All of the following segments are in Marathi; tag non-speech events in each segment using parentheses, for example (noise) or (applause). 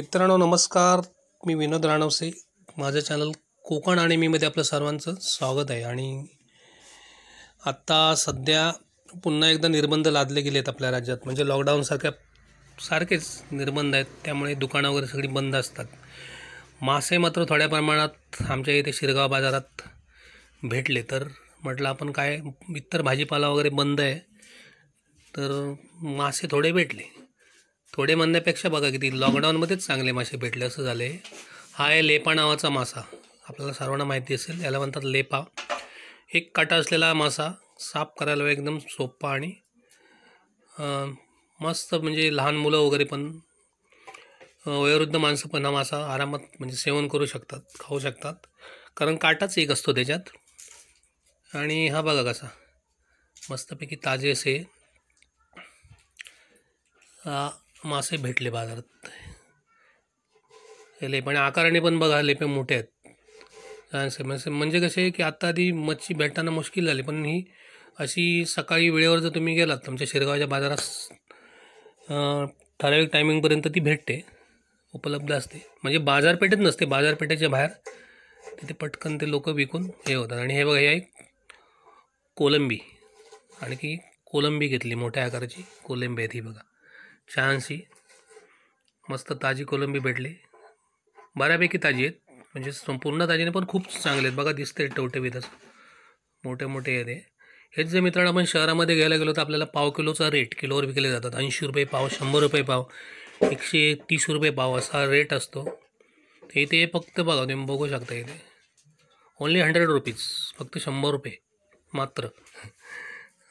मित्रांनो नमस्कार मी विनोद राणवसे माझं चॅनल कोकण आणि मीमध्ये आपलं सर्वांचं स्वागत आहे आणि आत्ता सध्या पुन्हा एकदा निर्बंध लादले गेले आहेत आपल्या राज्यात म्हणजे लॉकडाऊनसारख्या सारखेच निर्बंध आहेत त्यामुळे दुकानं वगैरे सगळी बंद असतात मासे मात्र थोड्या प्रमाणात आमच्या इथे शिरगाव बाजारात भेटले तर म्हटलं आपण काय इतर भाजीपाला वगैरे बंद आहे तर मासे थोडे भेटले थोडे म्हणण्यापेक्षा बघा किती लॉकडाऊनमध्येच चांगले मासे भेटले असं झाले हा आहे लेपा नावाचा मासा आपल्याला सर्वांना माहिती असेल याला म्हणतात लेपा एक काटा असलेला मासा साफ करायला एकदम सोपा आणि मस्त म्हणजे लहान मुलं वगैरे पण वयोवृद्ध माणसं पण हा मासा आरामात म्हणजे सेवन करू शकतात खाऊ शकतात कारण काटाच एक असतो त्याच्यात आणि हा बघा कसा मस्तपैकी ताजे असे मासे भेटले बाजारात हे लेप आणि आकाराने पण बघा लेपे मोठे आहेत म्हणजे कसे की आत्ता आधी मच्छी भेटताना मुश्किल झाली पण ही अशी सकाळी वेळेवर जर तुम्ही गेलात तुमच्या शिरगावच्या बाजारात ठराविक टायमिंगपर्यंत ती भेटते उपलब्ध असते म्हणजे बाजारपेठेत नसते बाजारपेठेच्या बाहेर तिथे पटकन ते लोक विकून हे होतात आणि हे बघा हे एक कोलंबी आणखी कोलंबी घेतली मोठ्या आकाराची कोलंबी आहे ती बघा शहाऐंशी मस्त ताजी कोलंबी भेटली बऱ्यापैकी ताजी आहेत म्हणजे संपूर्ण ताजीने पण खूप चांगले आहेत बघा दिसते टवटवीत तसं मोठे मोठे आहेत हेच जे मित्रांनो आपण शहरामध्ये घ्यायला गेलो तर आपल्याला पाव किलोचा रेट किलोवर विकले जातात ऐंशी रुपये पाव शंभर रुपये पाव एकशे तीस रुपये पाव असा रेट असतो इथे फक्त बघा तुम्ही बघू शकता इथे ओन्ली हंड्रेड रुपीज फक्त शंभर रुपये मात्र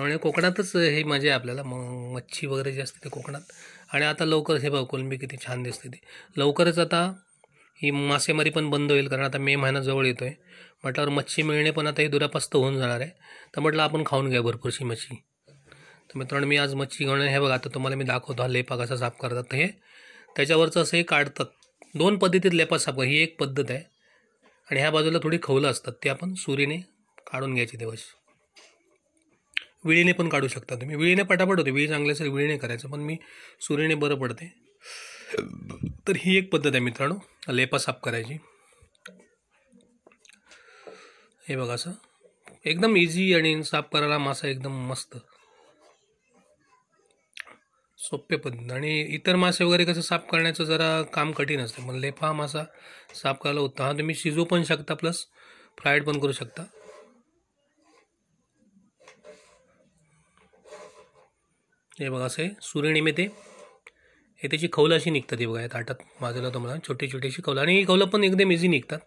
आणि कोकणातच हे मजा आहे आपल्याला मग मच्छी वगैरे जे असते ते कोकणात आणि आता लवकर हे बघ कोलंबी किती छान दिसते ती लवकरच आता ही मासेमारी पण बंद होईल कारण आता मे महिना जवळ येतो आहे म्हटल्यावर मच्छी मिळणे पण आता ही दुरापस्त होऊन जाणार आहे तर म्हटलं आपण खाऊन घ्या भरपूरशी मच्छी तर मित्रांनो मी आज मच्छी घेऊन हे बघा आता तुम्हाला मी दाखवतो हा लेपा कसा साफ करतात हे त्याच्यावरचं असं हे काढतात दोन पद्धतीत लेपा साफ ही एक पद्धत आहे आणि ह्या बाजूला थोडी खवलं असतात ते आपण सुरीने काढून घ्यायची देवाशी विळीने पण काढू शकता तुम्ही विळीने पटापट होते विळी चांगली असेल विळीने करायचं पण मी सूर्यने बरं पडते तर ही एक पद्धत आहे मित्रांनो लेपा साफ करायची हे बघा असं एकदम इझी आणि साफ करायला मासा एकदम मस्त सोपे पद्धत आणि इतर मासे वगैरे कसं साफ करण्याचं जरा काम कठीण असतं पण लेपा मासा साफ करायला होता हा तुम्ही शिजू पण शकता प्लस फ्राईड पण करू शकता हे बघा असे सुरेण ते हे त्याची खवलं अशी निघतात हे बघा या ताटात माझ्याला तुम्हाला छोटी छोटी अशी खवलं आणि ही खवलं पण एकदम इझी निघतात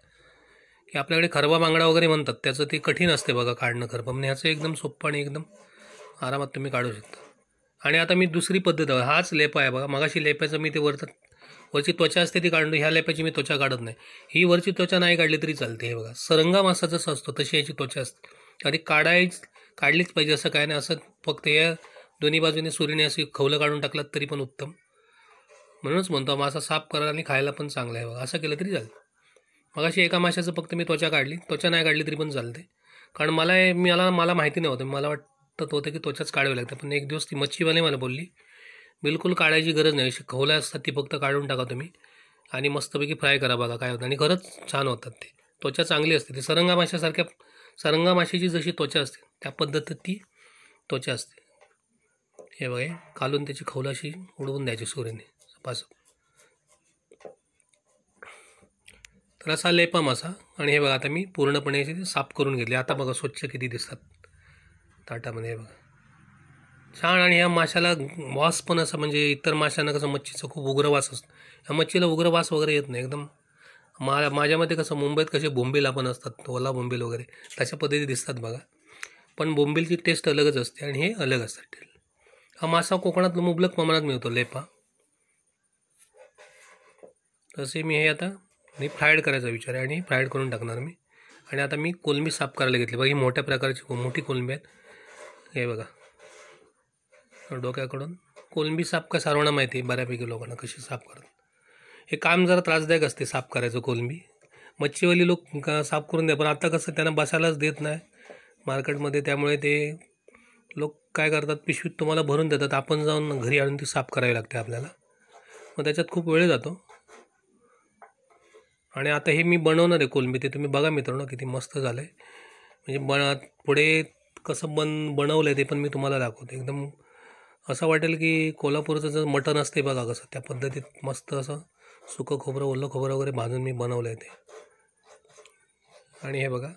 की आपल्याकडे खरबा बांगडा वगैरे म्हणतात त्याचं ते कठीण असते बघा काढणं खरबा म्हणजे ह्याचं एकदम सोपं आणि एकदम आरामात तुम्ही काढू शकता आणि आता मी दुसरी पद्धत आहे हाच लेप आहे बघा मगाशी लेप्याचं मी ते वरतात वरची त्वचा असते ती काढून ह्या लेप्याची मी त्वचा काढत नाही ही वरची त्वचा नाही काढली तरी चालते हे बघा सरंगा मासा जसं असतो तशी याची त्वचा असते आधी काढायच काढलीच पाहिजे असं काय नाही असं फक्त या दोन्ही बाजूने सुरीने अशी खवलं काढून टाकलात तरी पण उत्तम म्हणूनच म्हणतो मासा साफ करा आणि खायला पण चांगला आहे बघा असं केलं तरी चालतं मग अशी एका माशाचं फक्त मी त्वचा काढली त्वचा नाही काढली तरी पण चालते कारण मला मला मला माहिती नव्हतं मला वाटतं होतं की त्वचाच काढावी लागते पण एक दिवस ती मच्छीवाले मला बोलली बिलकुल काढायची गरज नाही अशी खवल्या असतात ती फक्त काढून टाका तुम्ही आणि मस्तपैकी फ्राय करा बघा काय होतं आणि खरंच छान होतात ते त्वचा चांगली असते ती सरंगा माशासारख्या सरंगा माशाची जशी त्वचा असते त्या पद्धतीत ती त्वचा असते हे बघा कालून त्याची खौलाशी उडवून द्यायची सुरीने पास तर असा लेपा मासा आणि हे बघा आता मी पूर्णपणे साफ करून घेतले आता बघा स्वच्छ किती दिसतात ताटामध्ये हे बघा छान आणि ह्या माशाला वास पण असा म्हणजे इतर माशांना कसं मच्छीचा खूप उग्र वास असतो ह्या मच्छीला उग्र वास वगैरे येत नाही एकदम मा माझ्यामध्ये कसं मुंबईत कसे बोंबील आपण असतात ओला बोंबील वगैरे तशा पद्धती दिसतात बघा पण बोंबीलची टेस्ट अलगच असते आणि हे अलग असतात हा मासा कोकणात मुबलक प्रमाणात मिळतो लेपा तसे मी हे आता मी फ्रायड करायचा विचार आहे आणि फ्रायड करून टाकणार मी आणि आता मी कोलंबी साफ करायला घेतली बघा ही मोठ्या प्रकारची मोठी कोलंबी आहेत हे बघा डोक्याकडून कोलंबी साफ का सर्वांना माहिती आहे बऱ्यापैकी लोकांना कशी साफ करत हे काम जरा त्रासदायक असते साफ करायचं कोलंबी मच्छीवाली लोक साफ करून द्या पण आता कसं त्यांना बसायलाच देत नाही मार्केटमध्ये त्यामुळे ते लोक काय करतात पिशवीत तुम्हाला भरून देतात आपण जाऊन घरी आणून ती साफ करावी लागते आपल्याला मग त्याच्यात खूप वेळ जातो आणि आता हे मी बनवणार आहे कोलंबी ते तुम्ही बघा मित्रांनो किती मस्त झालं आहे म्हणजे ब पुढे कसं बन बनवलं आहे ते पण मी तुम्हाला दाखवतो एकदम असं वाटेल की कोल्हापूरचं जर मटण असते बघा कसं त्या पद्धतीत मस्त असं सुकं खोबरं ओलं खोबरं वगैरे भाजून मी बनवलं आहे ते आणि हे बघा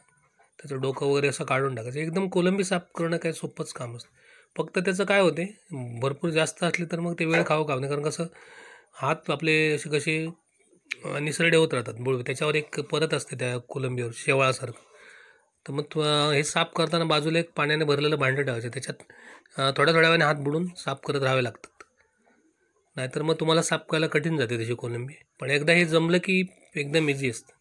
त्याचं डोकं वगैरे असं काढून टाकायचं एकदम कोलंबी साफ करणं काय सोपंच काम असतं फक्त त्याचं काय होते भरपूर जास्त असले तर मग ते वेळ खावं काम नाही कारण कसं हात आपले असे कसे निसरडे होत राहतात बुळवे त्याच्यावर एक परत असते त्या कोलंबीवर शेवाळासारखं तर मग हे साफ करताना बाजूला एक पाण्याने भरलेलं भांडं ठेवायचं त्याच्यात थोड्या थोड्या वेळाने हात बुडून साफ करत राहावे लागतात नाहीतर मग तुम्हाला साफ करायला कठीण जाते त्याची कोलंबी पण एकदा हे जमलं की एकदम इझी असतं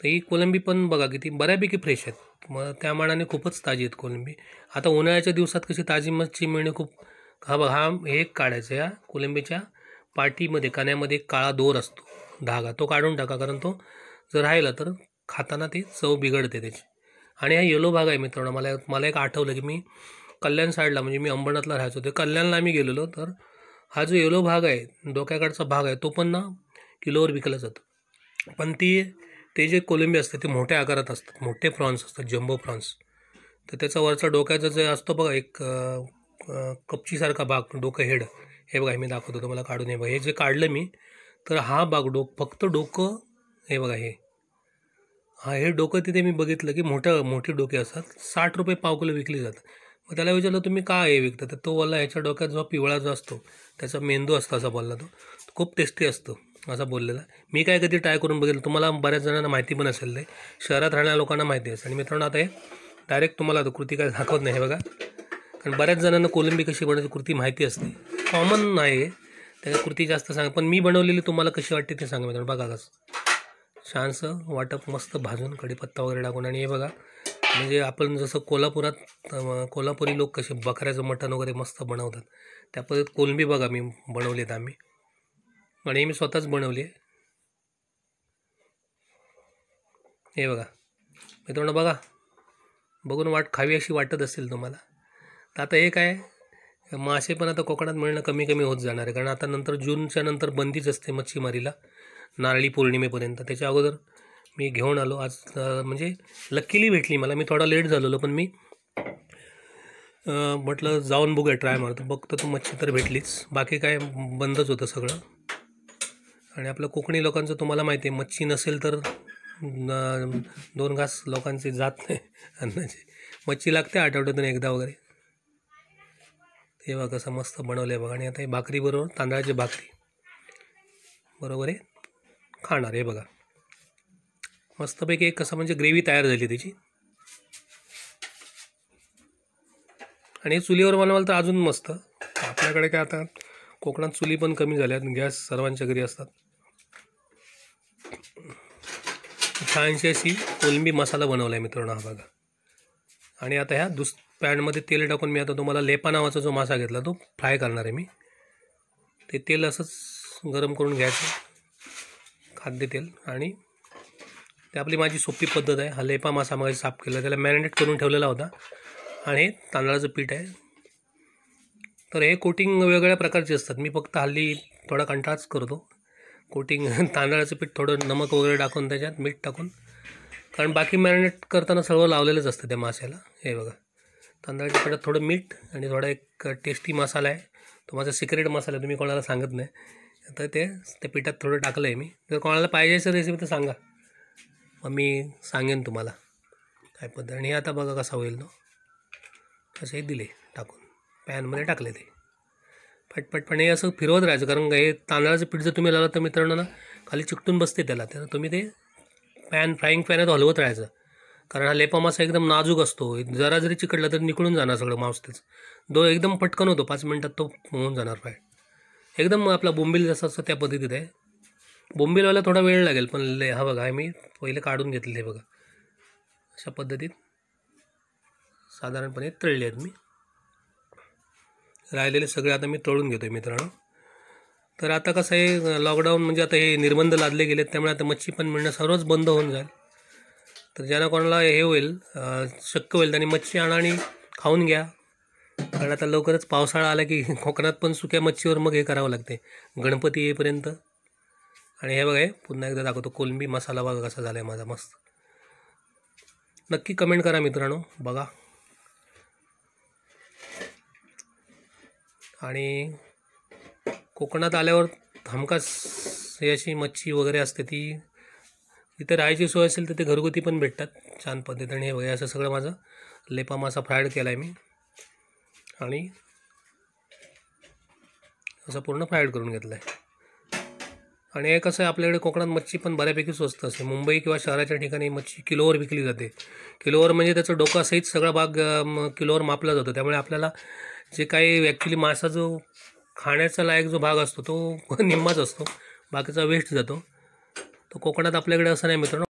तर ही कोलंबी पण बघा किती बऱ्यापैकी फ्रेश आहेत मग त्या मानाने खूपच ताजी आहेत कोलंबी आता उन्हाळ्याच्या दिवसात कशी ताजी मच्छी मिळणे खूप हा बघा हा हे काढायचं या कोलंबीच्या पाठीमध्ये कान्यामध्ये एक काळा दोर असतो धागा तो काढून टाका कारण तो जर राहिला तर खाताना ती चव बिघडते त्याची आणि हा येलो भाग आहे मित्रांनो मला मला एक आठवलं की मी कल्याण साईडला म्हणजे मी अंबरनाथला राहायचो ते कल्याणला आम्ही गेलेलो तर हा जो येलो भाग आहे डोक्याकडचा भाग आहे तो पण ना किलोवर विकला जातो पण ती ते जे कोलंबी असते ते मोठ्या आकारात असतात मोठे प्रॉन्स असतात जम्बो फ्रॉन्स तर त्याचा वरचा डोक्याचा जे असतो बघा एक कपचीसारखा भाग डोकं हेड हे बघा मी दाखवतो तुम्हाला मला काढून हे बघा हे जे काढलं मी तर हा बाग डोक फक्त डोकं हे बघा हे हा हे डोकं तिथे मी बघितलं की मोठ्या मोठी डोके असतात साठ रुपये पाव किलो विकली जातात मग त्याला विचारलं तुम्ही का हे विकता तर तो वाला ह्याच्या डोक्यात जो पिवळा जो असतो त्याचा मेंदू असतो असा बोलला तो खूप टेस्टी असतो असा बोललेला मी काय कधी ट्राय करून बघितलं तुम्हाला बऱ्याच जणांना माहिती पण असेल ते शहरात राहणाऱ्या लोकांना माहिती असेल आणि मित्रांनो आता हे डायरेक्ट तुम्हाला कृती काय दाखवत नाही बघा कारण बऱ्याच जणांना कोलंबी कशी बनवते कृती माहिती असते कॉमन नाही त्या कृती जास्त सांग पण मी बनवलेली तुम्हाला कशी वाटते ते सांगा मित्रांनो बघा कसं छानसं वाटप मस्त भाजून कढीपत्ता वगैरे टाकून आणि हे बघा म्हणजे आपण जसं कोल्हापुरात कोल्हापुरी लोक कसे बकऱ्याचं मटण वगैरे मस्त बनवतात त्या पद्धत कोलंबी बघा मी बनवलेत आम्ही आणि मी स्वतःच बनवली आहे हे बघा मित्रांनो बघा बघून वाट खावी अशी वाटत असेल तुम्हाला तर आता हे काय मासे पण आता कोकणात मिळणं कमी कमी होत जाणार आहे कारण आता नंतर जूनच्या नंतर बंदीच असते मच्छीमारीला नारळी पौर्णिमेपर्यंत त्याच्या अगोदर मी घेऊन आलो आज म्हणजे लकीली भेटली मला मी थोडा लेट झालेलो पण मी म्हटलं जाऊन बघूया ट्राय मारतो बघतो तू मच्छी तर भेटलीच बाकी काय बंदच होतं सगळं आणि आपलं कोकणी लोकांचं तुम्हाला माहिती आहे मच्छी नसेल तर दोन घास लोकांचे जात नाही अन्नाचे मच्छी लागते आठवड्यातून एकदा वगैरे तेव्हा कसं मस्त बनवलं आहे बघा आणि आता हे बरोबर तांदळाची भाकरी बरोबर आहे खाणार आहे बघा मस्तपैकी एक कसं म्हणजे ग्रेव्ही तयार झाली त्याची आणि चुलीवर बनवाल तर अजून मस्त आपल्याकडे काय आता कोकणात चुली पण कमी झाल्यात गॅस सर्वांच्या घरी असतात छानशी अशी कोलंबी मसाला बनवला आहे मित्रांनो हा बघा आणि आता ह्या दुस पॅनमध्ये तेल टाकून मी आता तुम्हाला लेपा नावाचा जो मासा घेतला तो फ्राय करणार आहे मी ते तेल असंच गरम करून घ्यायचं खाद्य तेल आणि ते आपली माझी सोपी पद्धत आहे हा लेपा मासा माझ्या साफ केला त्याला मॅरिनेट करून ठेवलेला होता आणि हे तांदळाचं पीठ आहे तर हे कोटिंग वेगवेगळ्या प्रकारचे असतात मी फक्त हल्ली थोडा कंटाळाच करतो कोटिंग (laughs) तांदळाचं पीठ थोडं नमक वगैरे टाकून त्याच्यात मीठ टाकून कारण बाकी मॅरिनेट करताना सर्व लावलेलंच असतं त्या माशाला हे बघा तांदळाच्या पिठात थोडं मीठ आणि थोडा एक टेस्टी मसाला आहे तो माझा सिक्रेट मसाला तुम्ही कोणाला सांगत नाही तर ते त्या पिठात थोडं टाकलं आहे मी जर कोणाला पाहिजे असेल रेसिपी तर सांगा मग मी सांगेन तुम्हाला काय पद्धत आणि हे आता बघा कसा होईल तो असे दिले टाकून पॅनमध्ये टाकले ते पटपटपणे असं फिरवत राहायचं कारण हे तांदळाचं पीठ जर तुम्ही लावलं तर मित्रांनो ना खाली चिकटून बसते त्याला तर तुम्ही ते पॅन फ्राईंग पॅनात हलवत राहायचं कारण हा लेपा मासा एकदम नाजूक असतो जरा जरी चिकटला तर निकळून जाणार सगळं मांस तेच दो एकदम पटकन होतो पाच मिनटात तो होऊन जाणार फ्राय एकदम आपला बोंबील जसं असतं त्या पद्धतीत आहे बोंबील थोडा वेळ लागेल पण हा बघा मी पहिले काढून घेतलेले बघा अशा पद्धतीत साधारणपणे तळले आहेत मी राहिलेले सगळे आता मी तळून घेतो आहे मित्रांनो तर आता कसं आहे लॉकडाऊन म्हणजे आता हे निर्बंध लादले गेले त्यामुळे आता मच्छी पण मिळणं सर्वच बंद होऊन जाईल तर ज्यांना कोणाला हे होईल शक्य होईल त्यांनी मच्छी आणा आणि खाऊन घ्या कारण आता लवकरच पावसाळा आला की (laughs) कोकणात पण सुक्या मच्छीवर मग हे करावं लागते गणपती येईपर्यंत आणि हे बघा पुन्हा एकदा दाखवतो कोलंबी मसाला बघा कसा झाला आहे माझा मस्त नक्की कमेंट करा मित्रांनो बघा आणि कोकणात आल्यावर हमखास ही अशी मच्छी वगैरे असते ती तिथे राहायची सोय असेल तर ते घरगुती पण भेटतात छान पद्धतीने हे वगैरे असं सगळं माझं लेपा मासा फ्रायड केला आहे मी आणि असं पूर्ण फ्रायड करून घेतलं आहे आणि हे कसं आहे आपल्याकडे कोकणात मच्छी पण बऱ्यापैकी स्वस्त असते मुंबई किंवा शहराच्या ठिकाणी मच्छी किलोवर विकली जाते किलोवर म्हणजे त्याचं डोकासहित सगळा भाग किलोवर मापला जातो त्यामुळे आपल्याला जे काही ॲक्च्युली मासा जो खाण्याचा लायक जो भाग असतो तो (laughs) निम्माच असतो बाकीचा वेस्ट जातो तो कोकणात आपल्याकडे असं नाही मित्रांनो